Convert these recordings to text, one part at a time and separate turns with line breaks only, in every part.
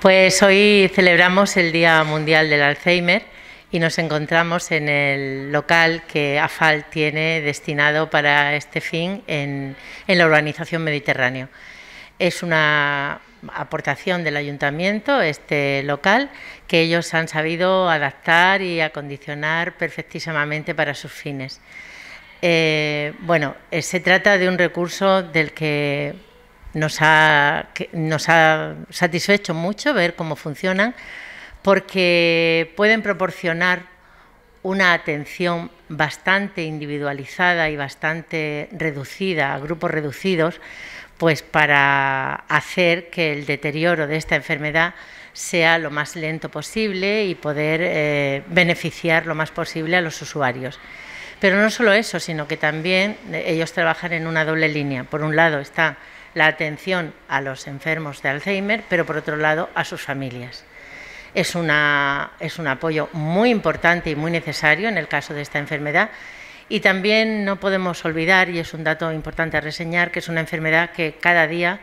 Pues hoy celebramos el Día Mundial del Alzheimer y nos encontramos en el local que AFAL tiene destinado para este fin en, la urbanización Mediterráneo. Es una aportación del ayuntamiento, este local, que ellos han sabido adaptar y acondicionar perfectísimamente para sus fines. Eh, bueno, eh, se trata de un recurso del que nos ha, nos ha satisfecho mucho ver cómo funcionan, porque pueden proporcionar una atención bastante individualizada y bastante reducida, a grupos reducidos, pues para hacer que el deterioro de esta enfermedad sea lo más lento posible y poder eh, beneficiar lo más posible a los usuarios. Pero no solo eso, sino que también eh, ellos trabajan en una doble línea. Por un lado está la atención a los enfermos de Alzheimer, pero por otro lado a sus familias. Es, es un apoyo muy importante y muy necesario en el caso de esta enfermedad y también no podemos olvidar, y es un dato importante a reseñar, que es una enfermedad que cada día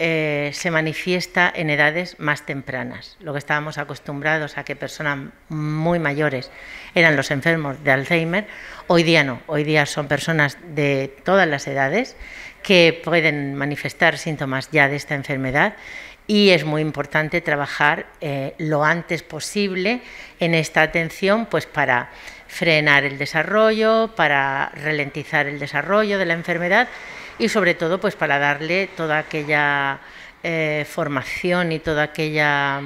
eh, se manifiesta en edades más tempranas. Lo que estábamos acostumbrados a que personas muy mayores eran los enfermos de Alzheimer, hoy día no, hoy día son personas de todas las edades que pueden manifestar síntomas ya de esta enfermedad y es muy importante trabajar eh, lo antes posible en esta atención pues para frenar el desarrollo, para ralentizar el desarrollo de la enfermedad y sobre todo pues para darle toda aquella eh, formación y toda aquella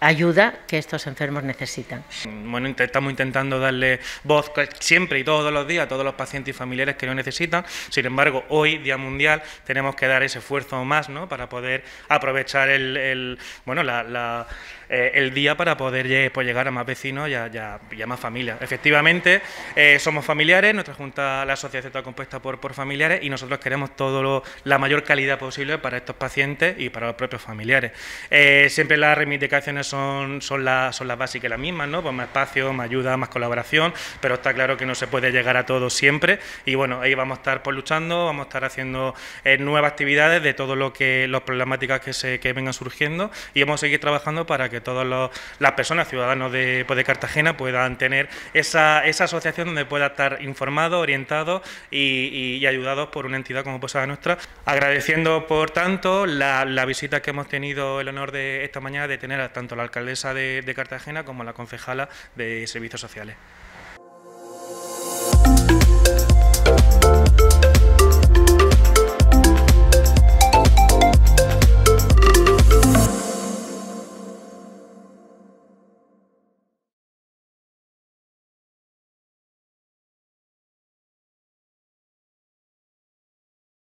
ayuda que estos enfermos necesitan.
Bueno, estamos intentando darle voz siempre y todos los días a todos los pacientes y familiares que lo necesitan. Sin embargo, hoy, Día Mundial, tenemos que dar ese esfuerzo más ¿no? para poder aprovechar el, bueno, la, eh, el día para poder pues llegar a más vecinos y a, ya más familias. Efectivamente, eh, somos familiares, nuestra junta, la asociación está compuesta por, por familiares y nosotros queremos todo lo, la mayor calidad posible para estos pacientes y para los propios familiares. Eh, siempre las reivindicaciones son, son, son las básicas las mismas, ¿no? Pues más espacio, más ayuda, más colaboración, pero está claro que no se puede llegar a todo siempre y bueno, ahí vamos a estar por pues, luchando, vamos a estar haciendo eh, nuevas actividades de todo lo que las problemáticas que, se, que vengan surgiendo y vamos a seguir trabajando para que todas las personas, ciudadanos pues, de, Cartagena puedan tener esa, esa asociación donde pueda estar informado, orientado y, ayudados por una entidad como Posada Nuestra. Agradeciendo, por tanto, la, visita que hemos tenido el honor de esta mañana de tener a tanto la alcaldesa de, de Cartagena como la concejala de Servicios Sociales.